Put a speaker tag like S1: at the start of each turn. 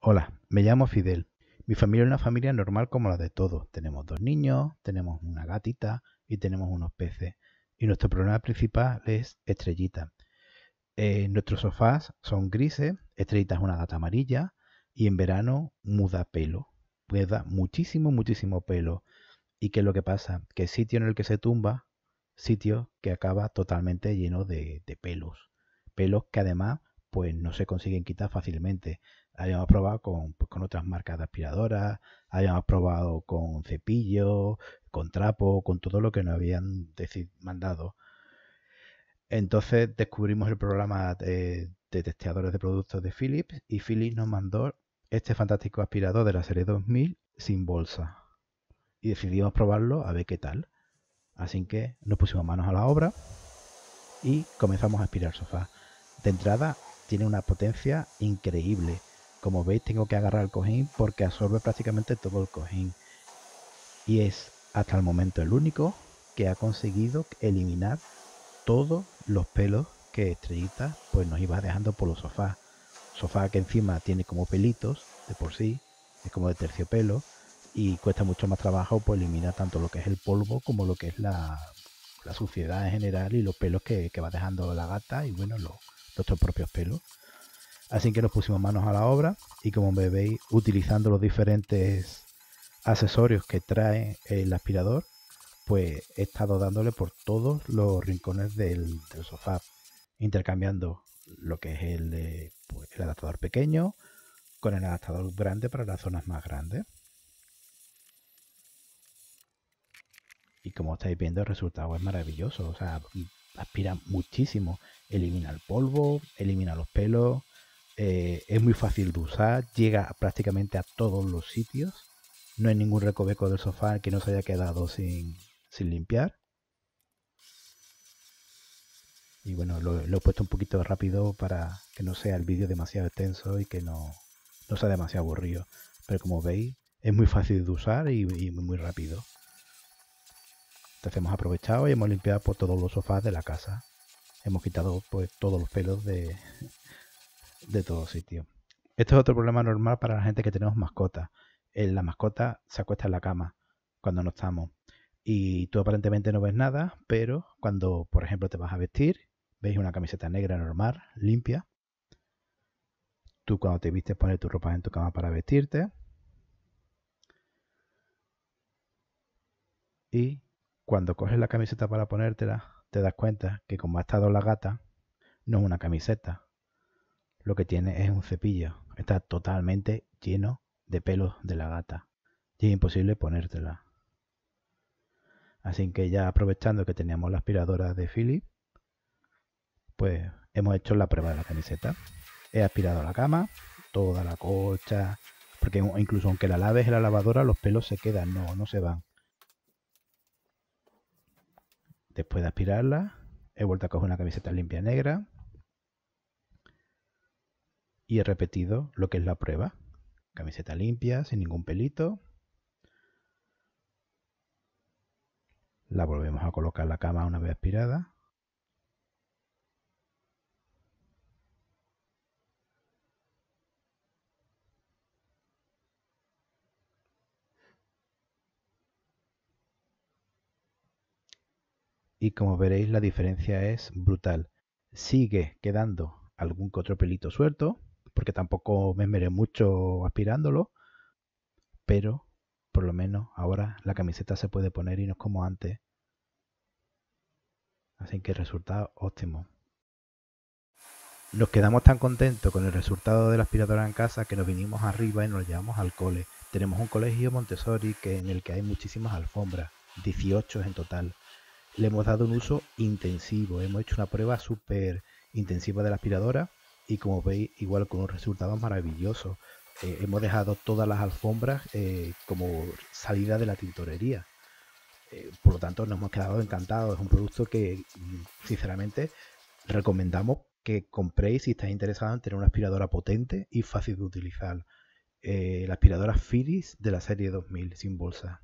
S1: Hola, me llamo Fidel. Mi familia es una familia normal como la de todos. Tenemos dos niños, tenemos una gatita y tenemos unos peces. Y nuestro problema principal es Estrellita. Eh, nuestros sofás son grises, Estrellita es una gata amarilla y en verano muda pelo. Muda muchísimo, muchísimo pelo. ¿Y qué es lo que pasa? Que el sitio en el que se tumba, sitio que acaba totalmente lleno de, de pelos. Pelos que además pues no se consiguen quitar fácilmente. Habíamos probado pues, con, otras marcas de aspiradoras, habíamos probado con cepillo, con trapo, con todo lo que nos habían mandado. Entonces descubrimos el programa de, de, testeadores de productos de Philips y Philips nos mandó este fantástico aspirador de la serie 2000 sin bolsa. Y decidimos probarlo a ver qué tal. Así que nos pusimos manos a la obra y comenzamos a aspirar sofá. De entrada tiene una potencia increíble. Como veis tengo que agarrar el cojín porque absorbe prácticamente todo el cojín. Y es hasta el momento el único que ha conseguido eliminar todos los pelos que Estrellita pues nos iba dejando por los sofás. Sofá que encima tiene como pelitos de por sí, es como de terciopelo y cuesta mucho más trabajo pues eliminar tanto lo que es el polvo como lo que es la, suciedad en general y los pelos que, va dejando la gata y bueno, lo nuestros propios pelos. Así que nos pusimos manos a la obra y como veis utilizando los diferentes accesorios que trae el aspirador, pues he estado dándole por todos los rincones del, sofá, intercambiando lo que es el, pues, el adaptador pequeño con el adaptador grande para las zonas más grandes. Y como estáis viendo, el resultado es maravilloso. O aspira muchísimo, elimina el polvo, elimina los pelos, eh, es muy fácil de usar, llega prácticamente a todos los sitios, no hay ningún recoveco del sofá que no se haya quedado sin, limpiar. Y bueno, lo, he puesto un poquito rápido para que no sea el vídeo demasiado extenso y que no, no sea demasiado aburrido. Pero como veis, es muy fácil de usar y muy rápido hemos aprovechado y hemos limpiado por pues, todos los sofás de la casa. Hemos quitado pues todos los pelos de, de todo sitio. Esto es otro problema normal para la gente que tenemos mascotas. La mascota se acuesta en la cama cuando no estamos. Y tú aparentemente no ves nada, pero cuando, por ejemplo, te vas a vestir, ves una camiseta negra normal, limpia. Tú cuando te vistes pones tu ropa en tu cama para vestirte. Y cuando coges la camiseta para ponértela, te das cuenta que como ha estado la gata, no es una camiseta. Lo que tiene es un cepillo. Está totalmente lleno de pelos de la gata. Y es imposible ponértela. Así que ya aprovechando que teníamos la aspiradora de Philip, pues hemos hecho la prueba de la camiseta. He aspirado la cama, toda la cocha. porque incluso aunque la laves en la lavadora, los pelos se quedan, no, no se van. Después de aspirarla, he vuelto a coger una camiseta limpia negra y he repetido lo que es la prueba. Camiseta limpia, sin ningún pelito. La volvemos a colocar en la cama una vez aspirada y como veréis la diferencia es brutal. Sigue quedando algún que otro pelito suelto, porque tampoco me esmeré mucho aspirándolo, pero por lo menos ahora la camiseta se puede poner y no es como antes. Así que resultado óptimo. Nos quedamos tan contentos con el resultado de la aspiradora en casa que nos vinimos arriba y nos llevamos al cole. Tenemos un colegio Montessori que, en el que hay muchísimas alfombras, 18 en total le hemos dado un uso intensivo. Hemos hecho una prueba súper intensiva de la aspiradora y como veis, igual con un resultado maravilloso. Eh, hemos dejado todas las alfombras eh, como salida de la tintorería. Eh, por lo tanto, nos hemos quedado encantados. Es un producto que, mm, sinceramente, recomendamos que compréis si estáis interesados en tener una aspiradora potente y fácil de utilizar. la aspiradora Philips de la serie 2000 sin bolsa.